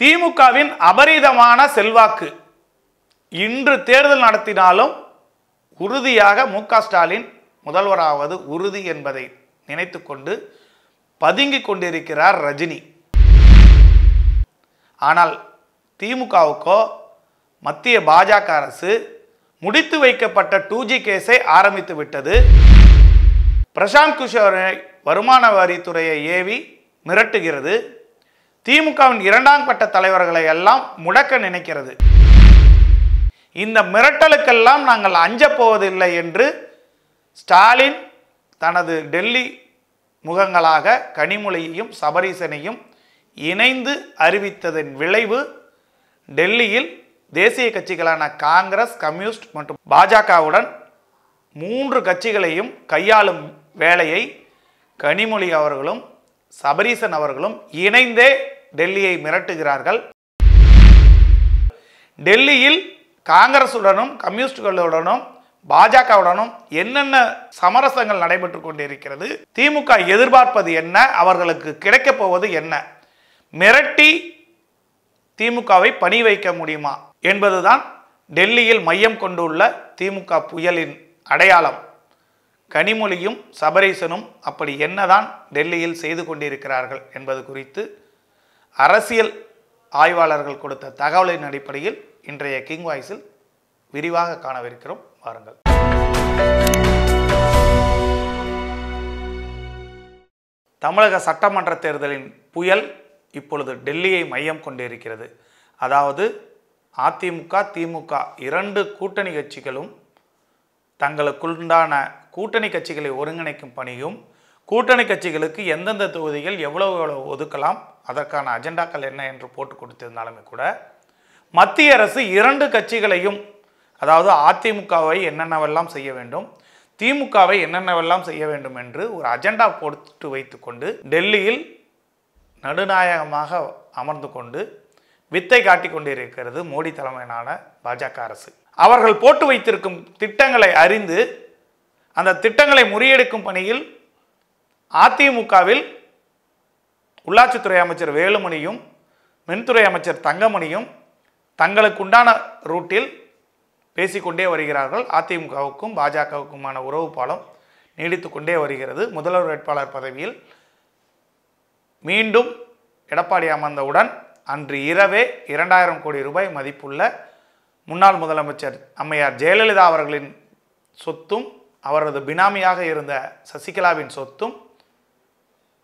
திமுகவின் அபரீதமான செல்வாக்கு இன்று தேர்தல் நடத்தினாலும் உறுதியாக மு ஸ்டாலின் முதல்வராவது உறுதி என்பதை நினைத்து கொண்டு பதுங்கிக் கொண்டிருக்கிறார் ரஜினி ஆனால் திமுகவுக்கோ மத்திய பாஜக அரசு முடித்து வைக்கப்பட்ட டூ ஜி கேஸை ஆரம்பித்து விட்டது பிரசாந்த் கிஷோரை வருமான வரித்துறையை ஏவி மிரட்டுகிறது திமுகவின் இரண்டாம் கட்ட தலைவர்களை எல்லாம் முடக்க நினைக்கிறது இந்த மிரட்டலுக்கெல்லாம் நாங்கள் போவதில்லை என்று ஸ்டாலின் தனது டெல்லி முகங்களாக கனிமொழியையும் சபரீசனையும் இணைந்து அறிவித்ததன் விளைவு டெல்லியில் தேசிய கட்சிகளான காங்கிரஸ் கம்யூனிஸ்ட் மற்றும் பாஜகவுடன் மூன்று கட்சிகளையும் கையாளும் வேலையை கனிமொழி அவர்களும் சபரீசன் அவர்களும் இணைந்தே டெல்லியை மிரட்டுகிறார்கள் டெல்லியில் காங்கிரஸுடனும் கம்யூனிஸ்டுகளுடனும் பாஜகவுடனும் என்னென்ன சமரசங்கள் நடைபெற்று கொண்டிருக்கிறது திமுக எதிர்பார்ப்பது என்ன அவர்களுக்கு கிடைக்கப் போவது என்ன மிரட்டி திமுகவை பணி வைக்க முடியுமா என்பதுதான் டெல்லியில் மையம் கொண்டுள்ள திமுக புயலின் அடையாளம் கனிமொழியும் சபரீசனும் அப்படி என்னதான் டெல்லியில் செய்து கொண்டிருக்கிறார்கள் என்பது குறித்து அரசியல் ஆய்வாளர்கள் கொடுத்த தகவலின் அடிப்படையில் இன்றைய கிங் வாய்ஸில் விரிவாக காணவிருக்கிறோம் வாருங்கள் தமிழக சட்டமன்ற தேர்தலின் புயல் இப்பொழுது டெல்லியை மையம் கொண்டிருக்கிறது அதாவது அதிமுக திமுக இரண்டு கூட்டணி கட்சிகளும் தங்களுக்குண்டான கூட்டணி கட்சிகளை ஒருங்கிணைக்கும் பணியும் கூட்டணி கட்சிகளுக்கு எந்தெந்த தொகுதிகள் எவ்வளவு எவ்வளவு ஒதுக்கலாம் அதற்கான அஜெண்டாக்கள் என்ன என்று போட்டு கொடுத்திருந்தாலுமே கூட மத்திய அரசு இரண்டு கட்சிகளையும் அதாவது அதிமுகவை என்னென்னவெல்லாம் செய்ய வேண்டும் திமுகவை என்னென்னவெல்லாம் செய்ய வேண்டும் என்று ஒரு அஜெண்டா போட்டு வைத்துக்கொண்டு டெல்லியில் நடுநாயகமாக அமர்ந்து கொண்டு வித்தை காட்டி கொண்டிருக்கிறது மோடி தலைமையிலான பாஜக அரசு அவர்கள் போட்டு வைத்திருக்கும் திட்டங்களை அறிந்து அந்த திட்டங்களை முறியெடுக்கும் பணியில் அதிமுகவில் உள்ளாட்சித்துறை அமைச்சர் வேலுமணியும் மின்துறை அமைச்சர் தங்கமணியும் தங்களுக்குண்டான ரூட்டில் பேசிக்கொண்டே வருகிறார்கள் அதிமுகவுக்கும் பாஜகவுக்குமான உறவு பாலம் நீடித்து கொண்டே வருகிறது முதல்வர் வேட்பாளர் பதவியில் மீண்டும் எடப்பாடி அமர்ந்தவுடன் அன்று இரவே இரண்டாயிரம் கோடி ரூபாய் மதிப்புள்ள முன்னாள் முதலமைச்சர் அம்மையார் ஜெயலலிதா அவர்களின் சொத்தும் அவரது பினாமியாக இருந்த சசிகலாவின் சொத்தும்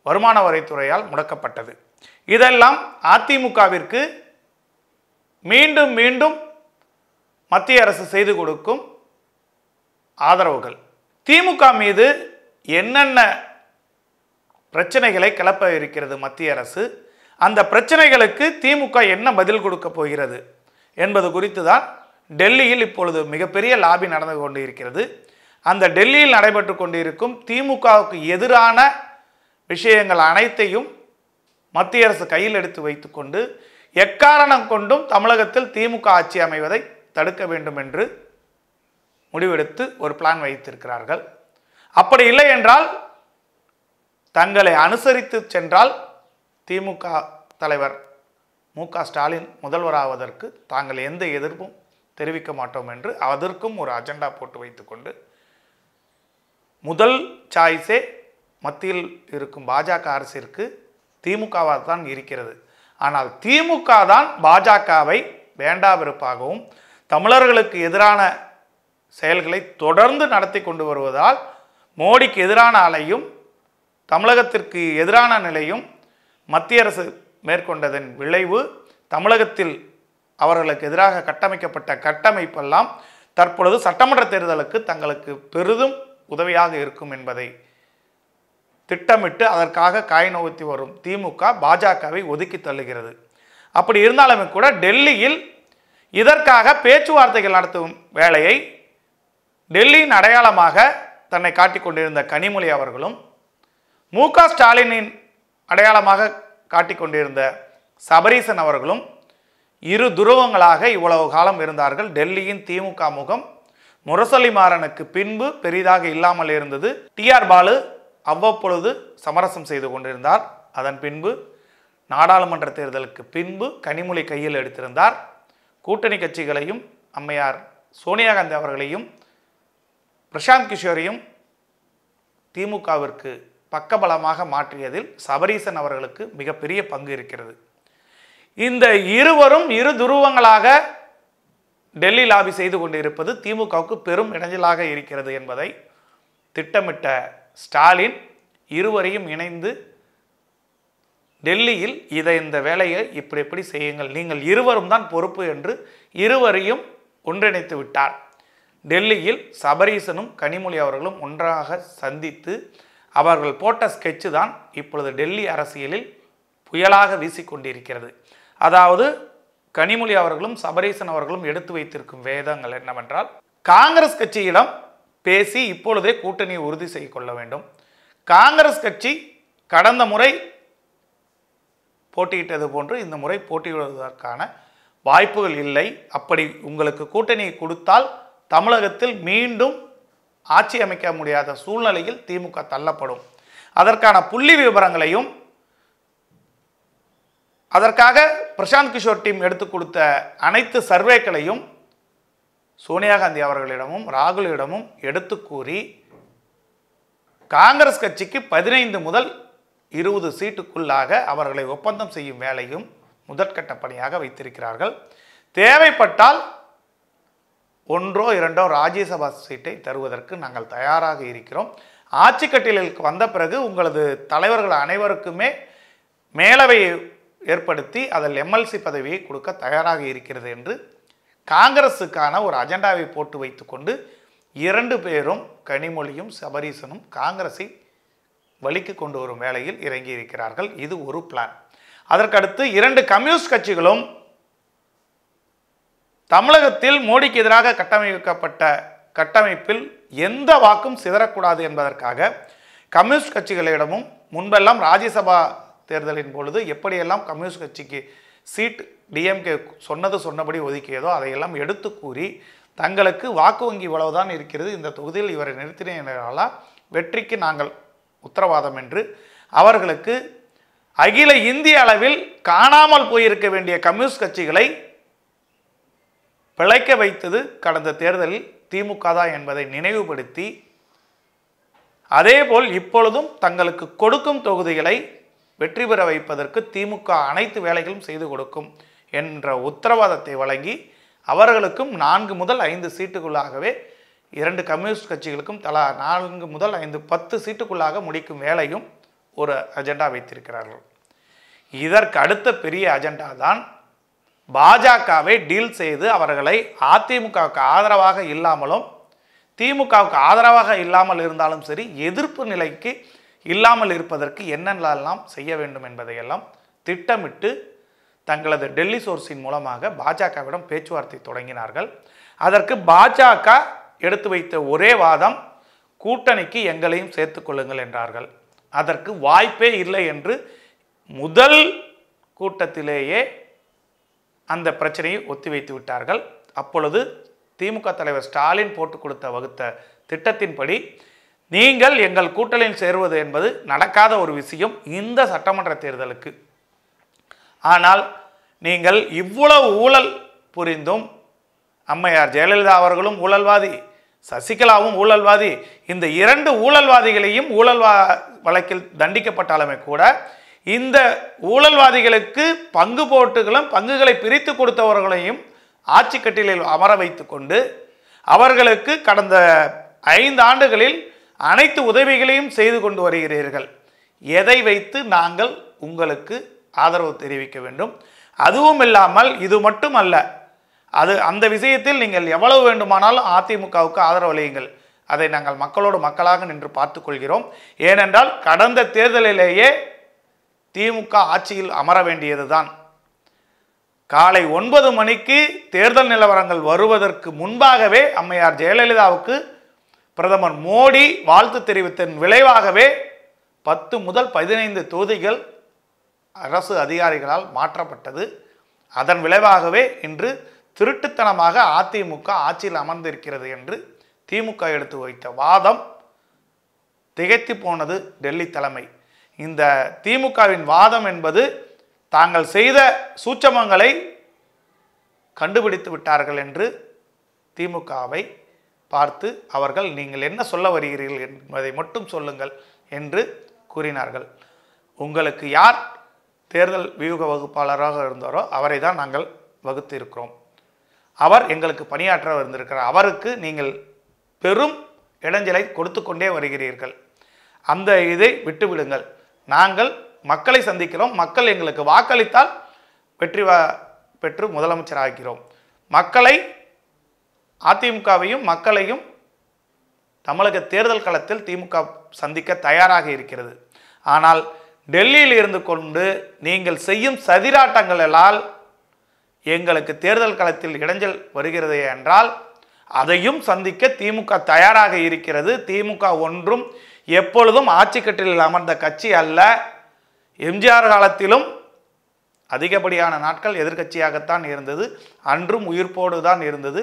வருமான வரித்துறையால் முடக்கப்பட்டது இதெல்லாம் அதிமுகவிற்கு மீண்டும் மீண்டும் மத்திய அரசு செய்து கொடுக்கும் ஆதரவுகள் திமுக மீது என்னென்ன பிரச்சனைகளை கிளப்ப இருக்கிறது மத்திய அரசு அந்த பிரச்சனைகளுக்கு திமுக என்ன பதில் கொடுக்க போகிறது என்பது குறித்து தான் டெல்லியில் இப்பொழுது மிகப்பெரிய லாபி நடந்து கொண்டு இருக்கிறது அந்த டெல்லியில் நடைபெற்று கொண்டிருக்கும் திமுகவுக்கு எதிரான விஷயங்கள் அனைத்தையும் மத்திய அரசு கையில் எடுத்து வைத்துக்கொண்டு எக்காரணம் கொண்டும் தமிழகத்தில் திமுக ஆட்சி அமைவதை தடுக்க வேண்டும் என்று முடிவெடுத்து ஒரு பிளான் வைத்திருக்கிறார்கள் அப்படி இல்லை என்றால் தங்களை அனுசரித்து சென்றால் திமுக தலைவர் மு க ஸ்டாலின் முதல்வராவதற்கு தாங்கள் எந்த எதிர்ப்பும் தெரிவிக்க மாட்டோம் என்று அதற்கும் ஒரு அஜெண்டா போட்டு வைத்துக்கொண்டு முதல் சாய்ஸே மத்தியில் இருக்கும் பாஜக அரசிற்கு திமுகவாக தான் இருக்கிறது ஆனால் திமுக தான் பாஜகவை வேண்டா வெறுப்பாகவும் தமிழர்களுக்கு எதிரான செயல்களை தொடர்ந்து நடத்தி கொண்டு வருவதால் மோடிக்கு எதிரான அலையும் தமிழகத்திற்கு எதிரான நிலையும் மத்திய அரசு மேற்கொண்டதன் விளைவு தமிழகத்தில் அவர்களுக்கு எதிராக கட்டமைக்கப்பட்ட கட்டமைப்பெல்லாம் தற்பொழுது சட்டமன்ற தேர்தலுக்கு தங்களுக்கு பெரிதும் உதவியாக இருக்கும் என்பதை திட்டமிட்டு அதற்காக காய் நோக்கி வரும் திமுக பாஜகவை ஒதுக்கி தள்ளுகிறது அப்படி இருந்தாலுமே கூட டெல்லியில் இதற்காக பேச்சுவார்த்தைகள் நடத்தும் வேலையை டெல்லியின் அடையாளமாக தன்னை காட்டிக்கொண்டிருந்த கனிமொழி அவர்களும் மு க ஸ்டாலினின் அடையாளமாக காட்டிக்கொண்டிருந்த சபரீசன் அவர்களும் இரு துருவங்களாக இவ்வளவு காலம் இருந்தார்கள் டெல்லியின் திமுக முகம் முரசொலி மாறனுக்கு பின்பு பெரிதாக இல்லாமல் இருந்தது டி ஆர் பாலு அவ்வப்பொழுது சமரசம் செய்து கொண்டிருந்தார் அதன் பின்பு நாடாளுமன்ற தேர்தலுக்கு பின்பு கனிமொழி கையில் எடுத்திருந்தார் கூட்டணி கட்சிகளையும் அம்மையார் சோனியா காந்தி அவர்களையும் பிரசாந்த் கிஷோரையும் திமுகவிற்கு பக்கபலமாக மாற்றியதில் சபரீசன் அவர்களுக்கு மிகப்பெரிய பங்கு இருக்கிறது இந்த இருவரும் இரு துருவங்களாக டெல்லி லாபி செய்து கொண்டிருப்பது திமுகவுக்கு பெரும் இடைஞ்சலாக இருக்கிறது என்பதை திட்டமிட்ட ஸ்டாலின் இருவரையும் இணைந்து டெல்லியில் இதை இந்த வேலையை இப்படி எப்படி செய்யுங்கள் நீங்கள் இருவரும் தான் பொறுப்பு என்று இருவரையும் ஒன்றிணைத்து விட்டார் டெல்லியில் சபரீசனும் கனிமொழி அவர்களும் ஒன்றாக சந்தித்து அவர்கள் போட்ட ஸ்கெட்சு தான் இப்பொழுது டெல்லி அரசியலில் புயலாக வீசிக்கொண்டிருக்கிறது அதாவது கனிமொழி அவர்களும் சபரீசன் அவர்களும் எடுத்து வைத்திருக்கும் வேதங்கள் என்னவென்றால் காங்கிரஸ் கட்சியிடம் பேசி இப்பொழுதே கூட்டணியை உறுதி செய்து கொள்ள வேண்டும் காங்கிரஸ் கட்சி கடந்த முறை போட்டியிட்டது போன்று இந்த முறை போட்டியிடுவதற்கான வாய்ப்புகள் இல்லை அப்படி உங்களுக்கு கூட்டணியை கொடுத்தால் தமிழகத்தில் மீண்டும் ஆட்சி அமைக்க முடியாத சூழ்நிலையில் திமுக தள்ளப்படும் அதற்கான புள்ளி விவரங்களையும் அதற்காக பிரசாந்த் கிஷோர் டீம் எடுத்து கொடுத்த அனைத்து சர்வேக்களையும் சோனியா காந்தி அவர்களிடமும் ராகுலிடமும் எடுத்து கூறி காங்கிரஸ் கட்சிக்கு பதினைந்து முதல் இருபது சீட்டுக்குள்ளாக அவர்களை ஒப்பந்தம் செய்யும் வேலையும் முதற்கட்ட பணியாக வைத்திருக்கிறார்கள் தேவைப்பட்டால் ஒன்றோ இரண்டோ ராஜ்யசபா சீட்டை தருவதற்கு நாங்கள் தயாராக இருக்கிறோம் ஆட்சி கட்டிலுக்கு வந்த பிறகு உங்களது தலைவர்கள் அனைவருக்குமே மேலவையை ஏற்படுத்தி அதில் எம்எல்சி பதவியை கொடுக்க தயாராக இருக்கிறது என்று காங்கிரஸுக்கான ஒரு அஜெண்டாவை போட்டு வைத்து கொண்டு இரண்டு பேரும் கனிமொழியும் சபரீசனும் காங்கிரஸை வழிக்கு கொண்டு வரும் வேலையில் இறங்கி இருக்கிறார்கள் இது ஒரு பிளான் அதற்கடுத்து இரண்டு கம்யூனிஸ்ட் கட்சிகளும் தமிழகத்தில் மோடிக்கு எதிராக கட்டமைக்கப்பட்ட கட்டமைப்பில் எந்த வாக்கும் சிதறக்கூடாது என்பதற்காக கம்யூனிஸ்ட் கட்சிகளிடமும் முன்பெல்லாம் ராஜ்யசபா தேர்தலின் பொழுது எப்படியெல்லாம் கம்யூனிஸ்ட் கட்சிக்கு சீட் டிஎம்கே சொன்னது சொன்னபடி ஒதுக்கியதோ அதையெல்லாம் எடுத்து கூறி தங்களுக்கு வாக்கு வங்கி இவ்வளவுதான் இருக்கிறது இந்த தொகுதியில் இவரை நிறுத்தினால வெற்றிக்கு நாங்கள் உத்தரவாதம் என்று அவர்களுக்கு அகில இந்திய அளவில் காணாமல் போயிருக்க வேண்டிய கம்யூனிஸ்ட் கட்சிகளை பிழைக்க வைத்தது கடந்த தேர்தலில் திமுக தான் என்பதை நினைவுபடுத்தி அதேபோல் இப்பொழுதும் தங்களுக்கு கொடுக்கும் தொகுதிகளை வெற்றி பெற வைப்பதற்கு திமுக அனைத்து வேலைகளும் செய்து கொடுக்கும் என்ற உத்தரவாதத்தை வழங்கி அவர்களுக்கும் நான்கு முதல் ஐந்து சீட்டுக்குள்ளாகவே இரண்டு கம்யூனிஸ்ட் கட்சிகளுக்கும் தலா நான்கு முதல் ஐந்து பத்து சீட்டுக்குள்ளாக முடிக்கும் வேலையும் ஒரு அஜெண்டா வைத்திருக்கிறார்கள் இதற்கு அடுத்த பெரிய அஜெண்டா தான் பாஜகவை டீல் செய்து அவர்களை அதிமுகவுக்கு ஆதரவாக இல்லாமலும் திமுகவுக்கு ஆதரவாக இல்லாமல் இருந்தாலும் சரி எதிர்ப்பு நிலைக்கு இல்லாமல் இருப்பதற்கு என்னென்னலாம் செய்ய வேண்டும் என்பதையெல்லாம் திட்டமிட்டு தங்களது டெல்லி சோர்ஸின் மூலமாக பாஜகவிடம் பேச்சுவார்த்தை தொடங்கினார்கள் அதற்கு பாஜக எடுத்து வைத்த ஒரே வாதம் கூட்டணிக்கு எங்களையும் சேர்த்து கொள்ளுங்கள் என்றார்கள் அதற்கு வாய்ப்பே இல்லை என்று முதல் கூட்டத்திலேயே அந்த பிரச்சனையை ஒத்திவைத்து விட்டார்கள் அப்பொழுது திமுக தலைவர் ஸ்டாலின் போட்டுக் கொடுத்த வகுத்த திட்டத்தின்படி நீங்கள் எங்கள் கூட்டலில் சேருவது என்பது நடக்காத ஒரு விஷயம் இந்த சட்டமன்ற தேர்தலுக்கு ஆனால் நீங்கள் இவ்வளவு ஊழல் புரிந்தும் அம்மையார் ஜெயலலிதா அவர்களும் ஊழல்வாதி சசிகலாவும் ஊழல்வாதி இந்த இரண்டு ஊழல்வாதிகளையும் ஊழல்வா வழக்கில் தண்டிக்கப்பட்டாலுமே கூட இந்த ஊழல்வாதிகளுக்கு பங்கு போட்டுகளும் பங்குகளை பிரித்து கொடுத்தவர்களையும் ஆட்சி கட்டிலில் அமர வைத்து கொண்டு அவர்களுக்கு கடந்த ஐந்து ஆண்டுகளில் அனைத்து உதவிகளையும் செய்து கொண்டு வருகிறீர்கள் எதை வைத்து நாங்கள் உங்களுக்கு ஆதரவு தெரிவிக்க வேண்டும் அதுவும் இல்லாமல் இது மட்டும் அல்ல அது அந்த விஷயத்தில் நீங்கள் எவ்வளவு வேண்டுமானாலும் அதிமுகவுக்கு ஆதரவு அளியுங்கள் அதை நாங்கள் மக்களோடு மக்களாக நின்று பார்த்துக்கொள்கிறோம் ஏனென்றால் கடந்த தேர்தலிலேயே திமுக ஆட்சியில் அமர வேண்டியதுதான் காலை ஒன்பது மணிக்கு தேர்தல் நிலவரங்கள் வருவதற்கு முன்பாகவே அம்மையார் ஜெயலலிதாவுக்கு பிரதமர் மோடி வாழ்த்து தெரிவித்தன் விளைவாகவே பத்து முதல் பதினைந்து தொகுதிகள் அரசு அதிகாரிகளால் மாற்றப்பட்டது அதன் விளைவாகவே இன்று திருட்டுத்தனமாக அதிமுக ஆட்சியில் அமர்ந்திருக்கிறது என்று திமுக எடுத்து வைத்த வாதம் திகைத்து போனது டெல்லி தலைமை இந்த திமுகவின் வாதம் என்பது தாங்கள் செய்த சூச்சமங்களை கண்டுபிடித்து விட்டார்கள் என்று திமுகவை பார்த்து அவர்கள் நீங்கள் என்ன சொல்ல வருகிறீர்கள் என்பதை மட்டும் சொல்லுங்கள் என்று கூறினார்கள் உங்களுக்கு யார் தேர்தல் வியூக வகுப்பாளராக இருந்தாரோ அவரை தான் நாங்கள் வகுத்து இருக்கிறோம் அவர் எங்களுக்கு பணியாற்ற இருந்திருக்கிறார் அவருக்கு நீங்கள் பெரும் இடைஞ்சலை கொடுத்து கொண்டே வருகிறீர்கள் அந்த இதை விட்டுவிடுங்கள் நாங்கள் மக்களை சந்திக்கிறோம் மக்கள் எங்களுக்கு வாக்களித்தால் வெற்றி பெற்று முதலமைச்சர் ஆகிறோம் மக்களை அதிமுகவையும் மக்களையும் தமிழக தேர்தல் களத்தில் திமுக சந்திக்க தயாராக இருக்கிறது ஆனால் டெல்லியில் இருந்து கொண்டு நீங்கள் செய்யும் சதிராட்டங்களால் எங்களுக்கு தேர்தல் களத்தில் இடைஞ்சல் வருகிறது என்றால் அதையும் சந்திக்க திமுக தயாராக இருக்கிறது திமுக ஒன்றும் எப்பொழுதும் ஆட்சி அமர்ந்த கட்சி அல்ல எம்ஜிஆர் காலத்திலும் அதிகப்படியான நாட்கள் எதிர்கட்சியாகத்தான் இருந்தது அன்றும் உயிர்ப்போடு தான் இருந்தது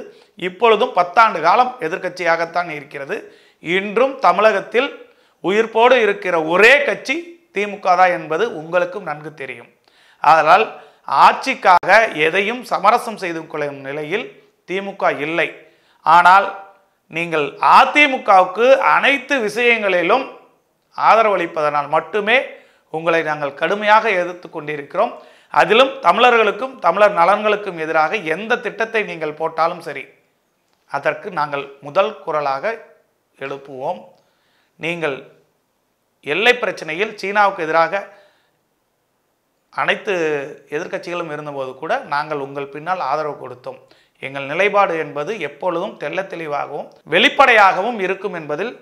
இப்பொழுதும் பத்தாண்டு காலம் எதிர்கட்சியாகத்தான் இருக்கிறது இன்றும் தமிழகத்தில் உயிர்ப்போடு இருக்கிற ஒரே கட்சி திமுக தான் என்பது உங்களுக்கும் நன்கு தெரியும் அதனால் ஆட்சிக்காக எதையும் சமரசம் செய்து கொள்ளும் நிலையில் திமுக இல்லை ஆனால் நீங்கள் அதிமுகவுக்கு அனைத்து விஷயங்களிலும் ஆதரவளிப்பதனால் மட்டுமே உங்களை நாங்கள் கடுமையாக எதிர்த்து கொண்டிருக்கிறோம் அதிலும் தமிழர்களுக்கும் தமிழர் நலன்களுக்கும் எதிராக எந்த திட்டத்தை நீங்கள் போட்டாலும் சரி அதற்கு நாங்கள் முதல் குரலாக எழுப்புவோம் நீங்கள் எல்லை பிரச்சனையில் சீனாவுக்கு எதிராக அனைத்து எதிர்க்கட்சிகளும் இருந்தபோது கூட நாங்கள் உங்கள் பின்னால் ஆதரவு கொடுத்தோம் எங்கள் நிலைப்பாடு என்பது எப்பொழுதும் தெல்ல தெளிவாகவும் வெளிப்படையாகவும் இருக்கும் என்பதில்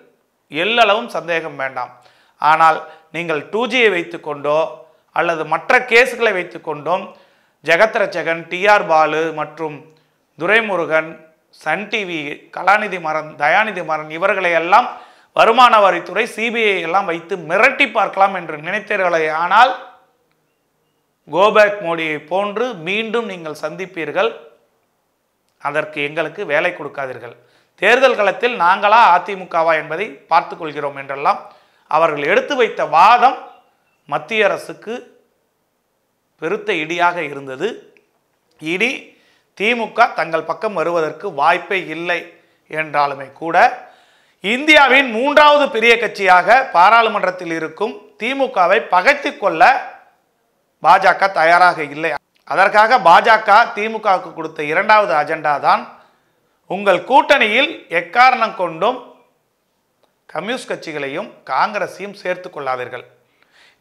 எல்லளவும் சந்தேகம் வேண்டாம் ஆனால் நீங்கள் டூஜியை வைத்து கொண்டோ அல்லது மற்ற கேஸுகளை வைத்து ஜெகத் ரச்சகன் டிஆர் பாலு மற்றும் துரைமுருகன் சன் டிவி கலாநிதி மரன் தயாநிதி மரன் இவர்களை எல்லாம் வருமான வரித்துறை சிபிஐ எல்லாம் வைத்து மிரட்டி பார்க்கலாம் என்று நினைத்தீர்களே ஆனால் கோபேக் மோடியை போன்று மீண்டும் நீங்கள் சந்திப்பீர்கள் அதற்கு எங்களுக்கு வேலை கொடுக்காதீர்கள் தேர்தல் களத்தில் நாங்களா அதிமுகவா என்பதை பார்த்துக்கொள்கிறோம் என்றெல்லாம் அவர்கள் எடுத்து வைத்த வாதம் மத்திய அரசுக்கு பெருத்த இடியாக இருந்தது இடி திமுக தங்கள் பக்கம் வருவதற்கு வாய்ப்பே இல்லை என்றாலுமே கூட இந்தியாவின் மூன்றாவது பெரிய கட்சியாக பாராளுமன்றத்தில் இருக்கும் திமுகவை பகைத்து கொள்ள பாஜக தயாராக இல்லை அதற்காக பாஜக திமுகவுக்கு கொடுத்த இரண்டாவது அஜெண்டா தான் உங்கள் கூட்டணியில் எக்காரணம் கொண்டும் கம்யூனிஸ்ட் கட்சிகளையும் காங்கிரஸையும் சேர்த்து கொள்ளாதீர்கள்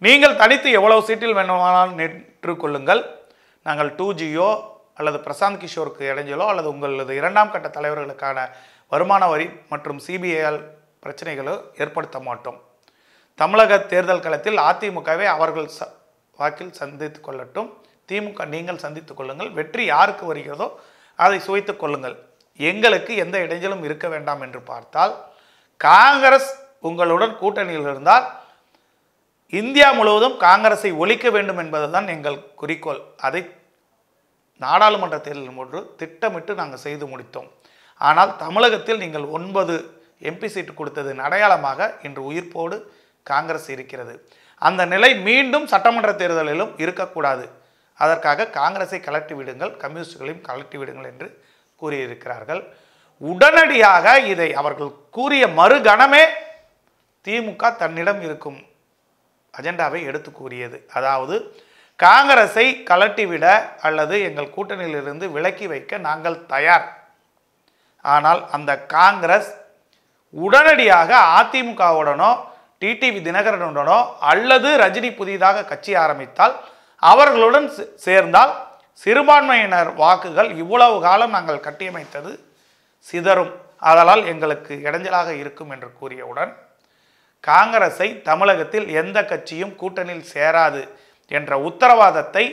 நீங்கள் தனித்து எவ்வளவு சீட்டில் வேண்டுமானாலும் கொள்ளுங்கள் நாங்கள் டூ ஜியோ அல்லது பிரசாந்த் கிஷோருக்கு இடைஞ்சலோ அல்லது உங்களது இரண்டாம் கட்ட தலைவர்களுக்கான வருமான வரி மற்றும் சிபிஐயால் பிரச்சனைகளோ ஏற்படுத்த மாட்டோம் தமிழக தேர்தல் களத்தில் அதிமுகவை அவர்கள் ச வாக்கில் சந்தித்து கொள்ளட்டும் திமுக நீங்கள் சந்தித்து கொள்ளுங்கள் வெற்றி யாருக்கு வருகிறதோ அதை சுவைத்து கொள்ளுங்கள் எங்களுக்கு எந்த இடைஞ்சலும் இருக்க வேண்டாம் என்று பார்த்தால் காங்கிரஸ் உங்களுடன் கூட்டணியில் இருந்தால் இந்தியா முழுவதும் காங்கிரஸை ஒழிக்க வேண்டும் என்பதுதான் எங்கள் குறிக்கோள் அதை நாடாளுமன்ற தேர்தல் ஒன்று திட்டமிட்டு நாங்கள் செய்து முடித்தோம் ஆனால் தமிழகத்தில் நீங்கள் ஒன்பது எம்பி சீட்டு கொடுத்தது அடையாளமாக இன்று உயிர்ப்போடு காங்கிரஸ் இருக்கிறது அந்த நிலை மீண்டும் சட்டமன்ற தேர்தலிலும் இருக்கக்கூடாது அதற்காக காங்கிரஸை கலட்டி விடுங்கள் கம்யூனிஸ்டுகளையும் கலட்டி விடுங்கள் என்று கூறியிருக்கிறார்கள் உடனடியாக இதை அவர்கள் கூறிய மறுகணமே திமுக தன்னிடம் இருக்கும் அஜெண்டாவை எடுத்து கூறியது அதாவது காங்கிரஸை கலட்டிவிட அல்லது எங்கள் கூட்டணியிலிருந்து விலக்கி வைக்க நாங்கள் தயார் ஆனால் அந்த காங்கிரஸ் உடனடியாக அதிமுகவுடனோ டிடிவி தினகரனுடனோ அல்லது ரஜினி புதிதாக கட்சி ஆரம்பித்தால் அவர்களுடன் சேர்ந்தால் சிறுபான்மையினர் வாக்குகள் இவ்வளவு காலம் நாங்கள் கட்டியமைத்தது சிதறும் அதனால் எங்களுக்கு இடைஞ்சலாக இருக்கும் என்று கூறியவுடன் காங்கிரஸை தமிழகத்தில் எந்த கட்சியும் கூட்டணியில் சேராது என்ற உத்தரவாதத்தை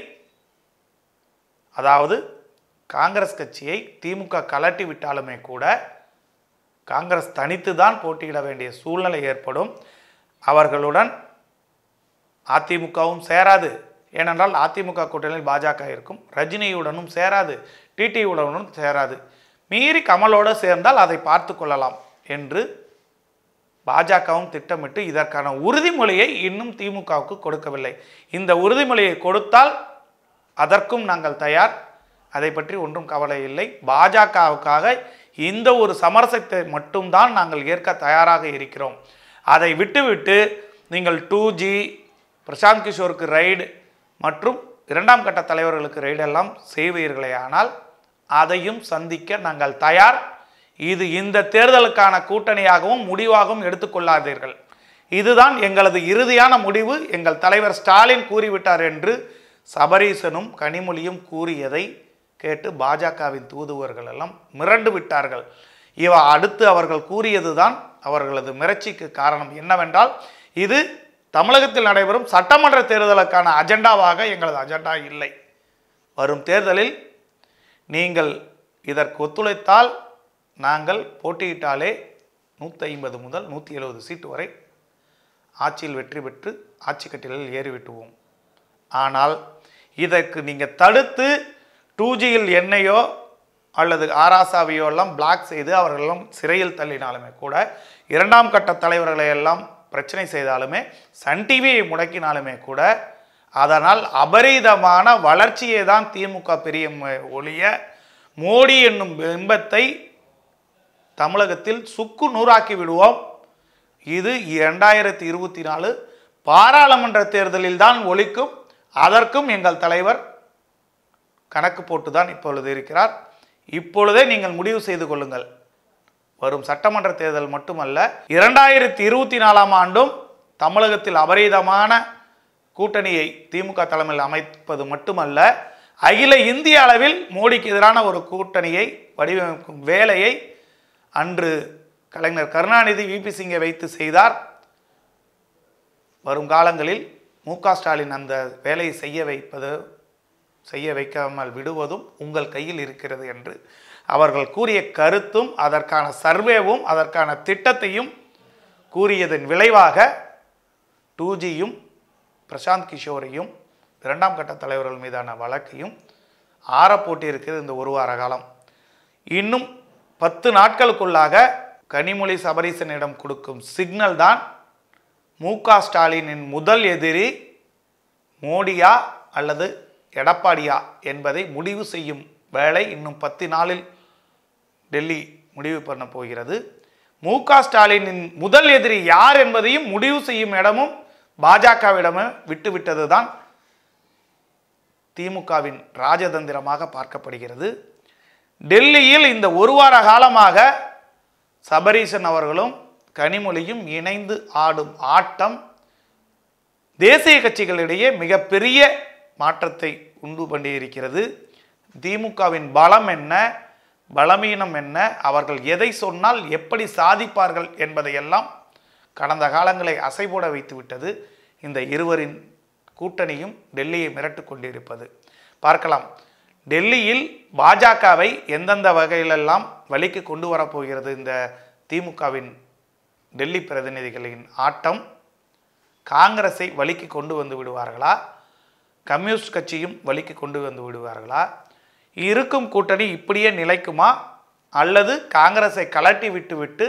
அதாவது காங்கிரஸ் கட்சியை திமுக கலட்டி விட்டாலுமே கூட காங்கிரஸ் தனித்து தான் போட்டியிட வேண்டிய சூழ்நிலை ஏற்படும் அவர்களுடன் அதிமுகவும் சேராது ஏனென்றால் அதிமுக கூட்டணியில் பாஜக இருக்கும் ரஜினியுடனும் சேராது டிடியுடனும் சேராது மீறி கமலோடு சேர்ந்தால் அதை பார்த்து கொள்ளலாம் என்று பாஜகவும் திட்டமிட்டு இதற்கான உறுதிமொழியை இன்னும் திமுகவுக்கு கொடுக்கவில்லை இந்த உறுதிமொழியை கொடுத்தால் அதற்கும் நாங்கள் தயார் அதை பற்றி ஒன்றும் கவலை இல்லை பாஜகவுக்காக இந்த ஒரு சமரசத்தை மட்டும்தான் நாங்கள் ஏற்க தயாராக இருக்கிறோம் அதை விட்டுவிட்டு நீங்கள் டூ ஜி பிரசாந்த் கிஷோருக்கு ரைடு மற்றும் இரண்டாம் கட்ட தலைவர்களுக்கு ரைடெல்லாம் செய்வீர்களே ஆனால் அதையும் சந்திக்க நாங்கள் தயார் இது இந்த தேர்தலுக்கான கூட்டணியாகவும் முடிவாகவும் எடுத்துக்கொள்ளாதீர்கள் இதுதான் எங்களது இறுதியான முடிவு எங்கள் தலைவர் ஸ்டாலின் கூறிவிட்டார் என்று சபரீசனும் கனிமொழியும் கூறியதை கேட்டு பாஜகவின் தூதுவர்கள் எல்லாம் மிரண்டு விட்டார்கள் இவ அடுத்து அவர்கள் கூறியதுதான் அவர்களது மிரட்சிக்கு காரணம் என்னவென்றால் இது தமிழகத்தில் நடைபெறும் சட்டமன்ற தேர்தலுக்கான அஜெண்டாவாக எங்களது அஜெண்டா இல்லை வரும் தேர்தலில் நீங்கள் இதற்கு ஒத்துழைத்தால் நாங்கள் போட்டியிட்டாலே நூற்றி ஐம்பது முதல் நூற்றி எழுபது சீட்டு வரை ஆட்சியில் வெற்றி பெற்று ஆட்சி கட்டிலில் ஏறிவிட்டுவோம் ஆனால் இதற்கு நீங்கள் தடுத்து டூ ஜியில் என்னையோ அல்லது ஆராசாவையோ எல்லாம் பிளாக் செய்து அவர்களெல்லாம் சிறையில் தள்ளினாலுமே கூட இரண்டாம் கட்ட தலைவர்களை எல்லாம் பிரச்சனை செய்தாலுமே சன் டிவியை முடக்கினாலுமே கூட அதனால் அபரீதமான வளர்ச்சியை தான் திமுக பெரிய ஒழிய மோடி என்னும் பிம்பத்தை தமிழகத்தில் சுக்கு நூறாக்கி விடுவோம் இது இரண்டாயிரத்தி இருபத்தி நாலு பாராளுமன்ற தேர்தலில் தான் ஒழிக்கும் அதற்கும் எங்கள் தலைவர் கணக்கு போட்டு தான் இப்பொழுது இருக்கிறார் இப்பொழுதே நீங்கள் முடிவு செய்து கொள்ளுங்கள் வரும் சட்டமன்ற தேர்தல் மட்டுமல்ல இரண்டாயிரத்தி இருபத்தி நாலாம் ஆண்டும் தமிழகத்தில் அபரீதமான கூட்டணியை திமுக தலைமையில் அமைப்பது மட்டுமல்ல அகில இந்திய அளவில் மோடிக்கு எதிரான ஒரு கூட்டணியை வடிவமைக்கும் வேலையை அன்று கலைஞர் கருணாநிதி விபி சிங்கை வைத்து செய்தார் வரும் காலங்களில் மு ஸ்டாலின் அந்த வேலையை செய்ய வைப்பது செய்ய வைக்காமல் விடுவதும் உங்கள் கையில் இருக்கிறது என்று அவர்கள் கூறிய கருத்தும் அதற்கான சர்வேவும் அதற்கான திட்டத்தையும் கூறியதன் விளைவாக டூஜியும் பிரசாந்த் கிஷோரையும் இரண்டாம் கட்ட தலைவர்கள் மீதான வழக்கையும் ஆற இந்த ஒரு வார காலம் இன்னும் பத்து நாட்களுக்குள்ளாக கனிமொழி சபரீசனிடம் கொடுக்கும் சிக்னல் தான் மு க ஸ்டாலினின் முதல் எதிரி மோடியா அல்லது எடப்பாடியா என்பதை முடிவு செய்யும் வேலை இன்னும் பத்து நாளில் டெல்லி முடிவு பண்ண போகிறது மு க ஸ்டாலினின் முதல் எதிரி யார் என்பதையும் முடிவு செய்யும் இடமும் பாஜகவிடமே விட்டுவிட்டது தான் திமுகவின் ராஜதந்திரமாக பார்க்கப்படுகிறது டெல்லியில் இந்த ஒரு வார காலமாக சபரீசன் அவர்களும் கனிமொழியும் இணைந்து ஆடும் ஆட்டம் தேசிய கட்சிகளிடையே மிகப்பெரிய மாற்றத்தை உண்டு பண்ணியிருக்கிறது திமுகவின் பலம் என்ன பலவீனம் என்ன அவர்கள் எதை சொன்னால் எப்படி சாதிப்பார்கள் என்பதையெல்லாம் கடந்த காலங்களை அசைபோட வைத்துவிட்டது இந்த இருவரின் கூட்டணியும் டெல்லியை மிரட்டு கொண்டிருப்பது பார்க்கலாம் டெல்லியில் பாஜகவை எந்தெந்த வகையிலெல்லாம் வழிக்கு கொண்டு வரப்போகிறது இந்த திமுகவின் டெல்லி பிரதிநிதிகளின் ஆட்டம் காங்கிரஸை வழிக்கு கொண்டு வந்து விடுவார்களா கம்யூனிஸ்ட் கட்சியும் வழிக்கு கொண்டு வந்து விடுவார்களா இருக்கும் கூட்டணி இப்படியே நிலைக்குமா அல்லது காங்கிரஸை கலட்டி விட்டுவிட்டு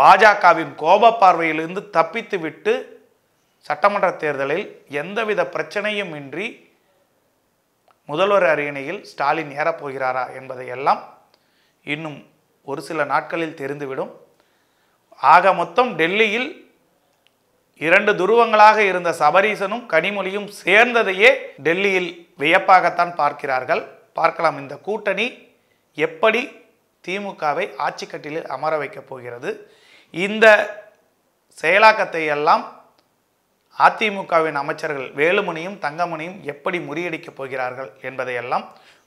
பாஜகவின் கோப பார்வையிலிருந்து தப்பித்து விட்டு சட்டமன்ற தேர்தலில் எந்தவித பிரச்சனையும் இன்றி முதல்வர் அரியணையில் ஸ்டாலின் ஏறப்போகிறாரா என்பதையெல்லாம் இன்னும் ஒரு சில நாட்களில் தெரிந்துவிடும் ஆக மொத்தம் டெல்லியில் இரண்டு துருவங்களாக இருந்த சபரீசனும் கனிமொழியும் சேர்ந்ததையே டெல்லியில் வியப்பாகத்தான் பார்க்கிறார்கள் பார்க்கலாம் இந்த கூட்டணி எப்படி திமுகவை ஆட்சி கட்டிலில் அமர வைக்கப் போகிறது இந்த செயலாக்கத்தை எல்லாம் அதிமுகவின் அமைச்சர்கள் வேலுமணியும் தங்கமணியும் எப்படி முறியடிக்கப் போகிறார்கள் என்பதையெல்லாம்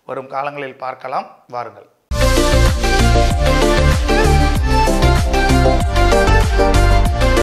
வரும் காலங்களில் பார்க்கலாம் வாருங்கள்